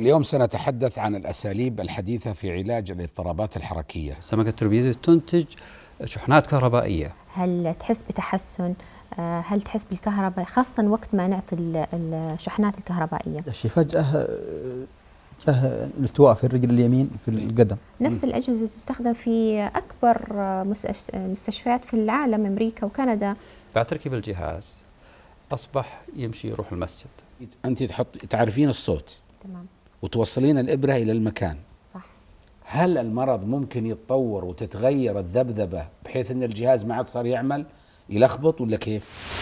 اليوم سنتحدث عن الأساليب الحديثة في علاج الاضطرابات الحركية سمكه التربيد تنتج شحنات كهربائية هل تحس بتحسن آه، هل تحس بالكهرباء خاصة وقت ما نعطي الشحنات الكهربائية فجأة آه، جاه التواء في الرجل اليمين في القدم نفس الأجهزة تستخدم في أكبر آه، مستشفيات في العالم أمريكا وكندا بعد تركيب الجهاز أصبح يمشي يروح المسجد أنت تحط تعرفين الصوت تمام وتوصلين الإبرة إلى المكان صح هل المرض ممكن يتطور وتتغير الذبذبة بحيث أن الجهاز ما عاد صار يعمل يلخبط ولا كيف؟